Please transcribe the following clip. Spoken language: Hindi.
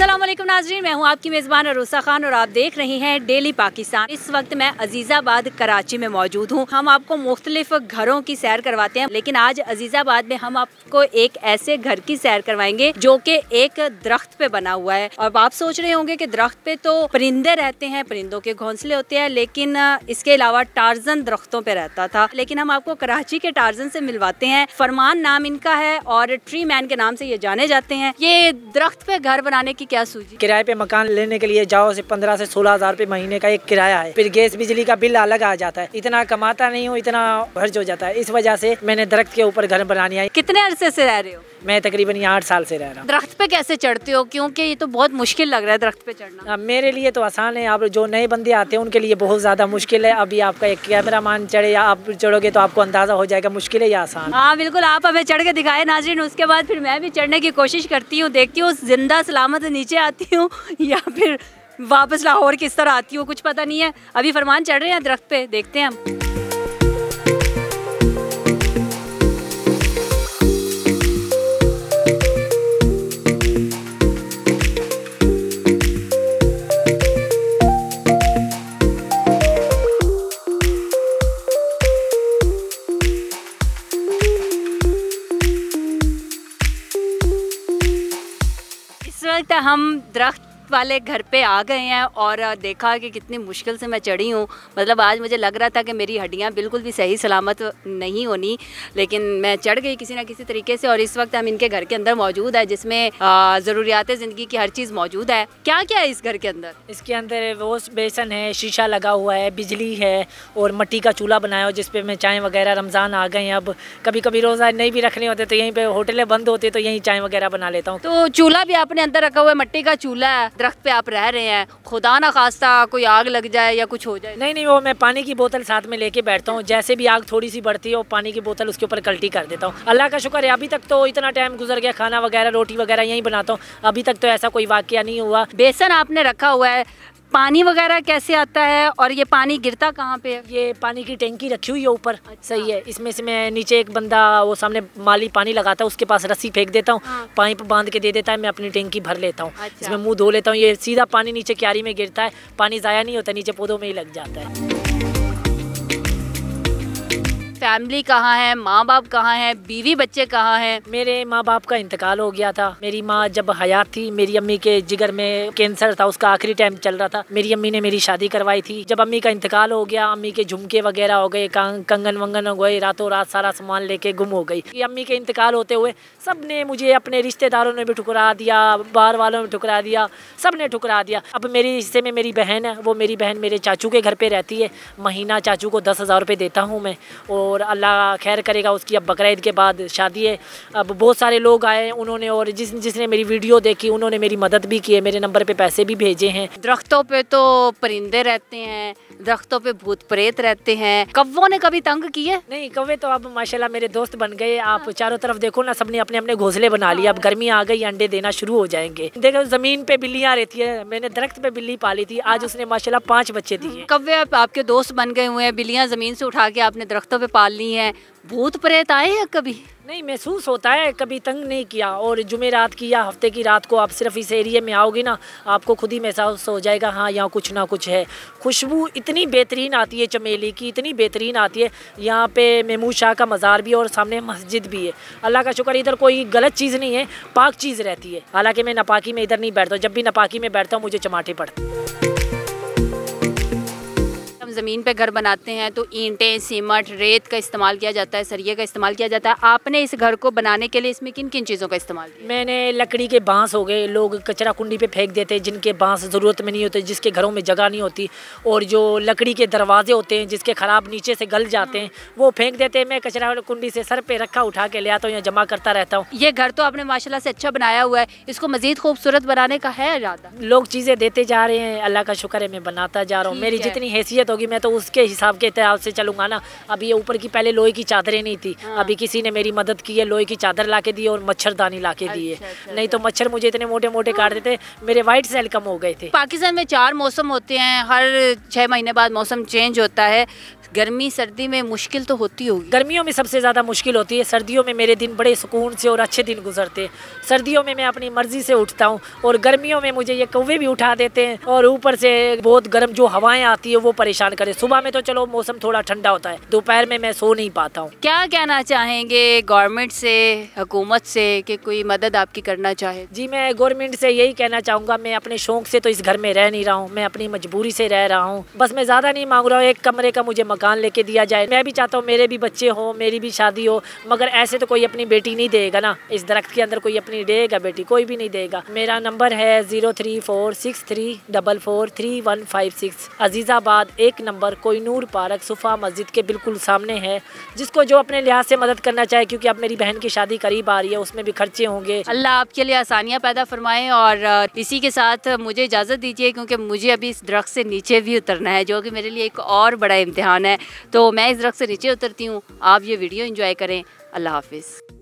असलम नाजरीन मैं हूँ आपकी मेज़बान अरूसा खान और आप देख रहे हैं डेली पाकिस्तान इस वक्त मैं अजीज़ाबाद कराची में मौजूद हूँ हम आपको मुख्तलिफ घरों की सैर करवाते हैं लेकिन आज अजीज़ाबाद में हम आपको एक ऐसे घर की सैर करवाएंगे जो कि एक दरख्त पे बना हुआ है और आप सोच रहे होंगे की दरख्त पे तो परिंदे रहते हैं परिंदों के घोंसले होते हैं लेकिन इसके अलावा टार्जन दरख्तों पर रहता था लेकिन हम आपको कराची के टार्जन से मिलवाते हैं फरमान नाम इनका है और ट्री मैन के नाम से ये जाने जाते हैं ये दरख्त पे घर बनाने की क्या किराए पे मकान लेने के लिए जाओ से पंद्रह से सोलह हजार रूपए महीने का एक किराया है फिर गैस बिजली का बिल अलग आ जाता है इतना कमाता नहीं हूँ इतना खर्च हो जाता है इस वजह से मैंने दरख्त के ऊपर घर बनानी है कितने अरसे से रह रहे हो मैं तकरीबन यहाँ आठ साल से रह रहा हूँ दरख्त पे कैसे चढ़ते हो क्योंकि ये तो बहुत मुश्किल लग रहा है दरख्त पे चढ़ना मेरे लिए तो आसान है आप जो नए बंदे आते हैं उनके लिए बहुत ज़्यादा मुश्किल है अभी आपका एक कैमरा मान चढ़े या आप चढ़ोगे तो आपको अंदाज़ा हो जाएगा मुश्किल है या आसान हाँ बिल्कुल आप हमें चढ़ के दिखाए नाजरीन उसके बाद फिर मैं भी चढ़ने की कोशिश करती हूँ देखती हूँ जिंदा सलामत नीचे आती हूँ या फिर वापस लाहौर किस तरह आती हूँ कुछ पता नहीं है अभी फरमान चढ़ रहे हैं दरख्त पे देखते हैं हम हम दरख्त वाले घर पे आ गए हैं और देखा कि कितनी मुश्किल से मैं चढ़ी हूँ मतलब आज मुझे लग रहा था कि मेरी हड्डियाँ बिल्कुल भी सही सलामत नहीं होनी लेकिन मैं चढ़ गई किसी ना किसी तरीके से और इस वक्त हम इनके घर के अंदर मौजूद है जिसमें ज़रूरियात ज़िंदगी की हर चीज़ मौजूद है क्या क्या है इस घर के अंदर इसके अंदर वॉश बेसन है शीशा लगा हुआ है बिजली है और मट्टी का चूल्हा बनाया हो जिसपे मैं चाय वगैरह रमज़ान आ गए अब कभी कभी रोज़ा नहीं भी रखने होते तो यहीं पर होटलें बंद होते तो यहीं चाय वगैरह बना लेता हूँ तो चूल्हा भी आपने अंदर रखा हुआ है मट्टी का चूल्हा है दरख्त पे आप रह रहे हैं खुदा ना खास्ता कोई आग लग जाए या कुछ हो जाए नहीं नहीं वो मैं पानी की बोतल साथ में लेके बैठता हूँ जैसे भी आग थोड़ी सी बढ़ती है वो पानी की बोतल उसके ऊपर कल्टी कर देता हूँ अल्लाह का शुक्र है अभी तक तो इतना टाइम गुजर गया खाना वगैरह रोटी वगैरह यहीं बनाता हूँ अभी तक तो ऐसा कोई वाक्य नहीं हुआ बेसन आपने रखा हुआ है पानी वगैरह कैसे आता है और ये पानी गिरता कहाँ पे है ये पानी की टैंकी रखी हुई है ऊपर अच्छा। सही है इसमें से मैं नीचे एक बंदा वो सामने माली पानी लगाता है उसके पास रस्सी फेंक देता हूँ हाँ। पाइप बांध के दे देता है मैं अपनी टैंकी भर लेता हूँ अच्छा। इसमें मुँह धो लेता हूँ ये सीधा पानी नीचे क्यारी में गिरता है पानी ज़ाया नहीं होता नीचे पौधों में ही लग जाता है फैमिली कहाँ है माँ बाप कहाँ है बीवी बच्चे कहाँ हैं मेरे माँ बाप का इंतकाल हो गया था मेरी माँ जब हयात थी मेरी अम्मी के जिगर में कैंसर था उसका आखिरी टाइम चल रहा था मेरी अम्मी ने मेरी शादी करवाई थी जब अम्मी का इंतकाल हो गया अम्मी के झुमके वगैरह हो गए कंगन वंगन हो गए रातों रात सारा सामान लेके गुम हो गई अम्मी के इंतकाल होते हुए सब ने मुझे अपने रिश्तेदारों ने भी ठुकरा दिया बाहर वालों ने ठुकरा दिया सब ने ठुकरा दिया अब मेरे हिस्से में मेरी बहन है वो मेरी बहन मेरे चाचू के घर पे रहती है महीना चाचू को दस हज़ार रुपये देता हूँ मैं और और अल्लाह खैर करेगा उसकी अब बकर के बाद शादी है अब बहुत सारे लोग आए उन्होंने और जिस जिसने मेरी वीडियो देखी उन्होंने मेरी मदद भी की है मेरे नंबर पर पैसे भी भेजे हैं दरख्तों पर तो परिंदे रहते हैं दरख्तों पे भूत प्रेत रहते हैं कव्वो ने कभी तंग किए नहीं कव्वे तो अब माशाल्लाह मेरे दोस्त बन गए आप हाँ। चारों तरफ देखो ना सबने अपने अपने घोसले बना लिए अब हाँ। गर्मी आ गई अंडे देना शुरू हो जाएंगे देखो जमीन पे बिल्लियाँ रहती है मैंने दरख्त पे बिल्ली पाली थी आज हाँ। उसने माशाला पांच बच्चे दिए हम्म, कव्वे आपके दोस्त बन गए हुए हैं बिल्लियाँ जमीन से उठा के आपने दरख्तों पे पाल ली है भूत प्रेत आए हैं कभी नहीं महसूस होता है कभी तंग नहीं किया और जुमेरात की या हफ्ते की रात को आप सिर्फ इस एरिए में आओगे ना आपको खुद ही महसूस हो जाएगा हाँ यहाँ कुछ ना कुछ है खुशबू इतनी बेहतरीन आती है चमेली की इतनी बेहतरीन आती है यहाँ पे मेमू शाह का मज़ार भी है और सामने मस्जिद भी है अल्लाह का शुक्र इधर कोई गलत चीज़ नहीं है पाक चीज़ रहती है हालाँकि मैं नपाकी में इधर नहीं बैठता जब भी नपाकी में बैठता हूँ मुझे चमाटे पड़ते ज़मीन पे घर बनाते हैं तो ईंटें सीमट रेत का इस्तेमाल किया जाता है सरिये का इस्तेमाल किया जाता है आपने इस घर को बनाने के लिए इसमें किन किन चीज़ों का इस्तेमाल किया मैंने लकड़ी के बांस हो गए लोग कचरा कुंडी पे फेंक देते हैं जिनके बांस ज़रूरत में नहीं होते जिसके घरों में जगह नहीं होती और जो लकड़ी के दरवाजे होते हैं जिसके ख़राब नीचे से गल जाते हैं वो फेंक देते हैं मैं कचरा कुंडी से सर पर रखा उठा के ले आता हूँ या जमा करता रहता हूँ ये घर तो आपने माशाला से अच्छा बनाया हुआ है इसको मज़ीद खूबसूरत बनाने का है इरादा लोग चीज़ें देते जा रहे हैं अल्लाह का शुक्र है मैं बनाता जा रहा हूँ मेरी जितनी हैसियत होगी मैं तो उसके हिसाब के हिसाब से चलूंगा ना अभी ये ऊपर की पहले लोहे की चादरें नहीं थी हाँ। अभी किसी ने मेरी मदद की है लोहे की चादर ला के दी और मच्छरदानी ला के दी है अच्छा, अच्छा, नहीं तो अच्छा। मच्छर मुझे इतने मोटे मोटे काट देते मेरे व्हाइट सेल कम हो गए थे पाकिस्तान में चार मौसम होते हैं हर छः महीने बाद मौसम चेंज होता है गर्मी सर्दी में मुश्किल तो होती होगी गर्मियों में सबसे ज़्यादा मुश्किल होती है सर्दियों में मेरे दिन बड़े सुकून से और अच्छे दिन गुजरते हैं सर्दियों में मैं अपनी मर्ज़ी से उठता हूँ और गर्मियों में मुझे ये कौवे भी उठा देते हैं और ऊपर से बहुत गर्म जो हवाएं आती है वो परेशान परेशान करे सुबह में तो चलो मौसम थोड़ा ठंडा होता है दोपहर में मैं सो नहीं पाता हूँ क्या कहना चाहेंगे गवर्नमेंट से हुकूमत से कि कोई मदद आपकी करना चाहे जी मैं गवर्नमेंट से यही कहना चाहूंगा मैं अपने शौक से तो इस घर में रह नहीं रहा हूँ मैं अपनी मजबूरी से रह रहा हूँ बस मैं ज़्यादा नहीं मांग रहा हूँ एक कमरे का मुझे मकान लेके दिया जाए मैं भी चाहता हूँ मेरे भी बच्चे हो मेरी भी शादी हो मगर ऐसे तो कोई अपनी बेटी नहीं देगा ना इस दरख्त के अंदर कोई अपनी देगा बेटी कोई भी नहीं देगा मेरा नंबर है zero three four six three double four three one five six Azizabad एक एक नंबर नूर पार्क सुफा मस्जिद के बिल्कुल सामने है जिसको जो अपने लिहाज से मदद करना चाहे क्योंकि अब मेरी बहन की शादी करीब आ रही है उसमें भी खर्चे होंगे अल्लाह आपके लिए आसानियाँ पैदा फरमाए और इसी के साथ मुझे इजाज़त दीजिए क्योंकि मुझे अभी इस दरख्त से नीचे भी उतरना है जो कि मेरे लिए एक और बड़ा इम्तहान है तो मैं इस दरख्त से नीचे उतरती हूँ आप ये वीडियो इंजॉय करें अल्लाह हाफिज़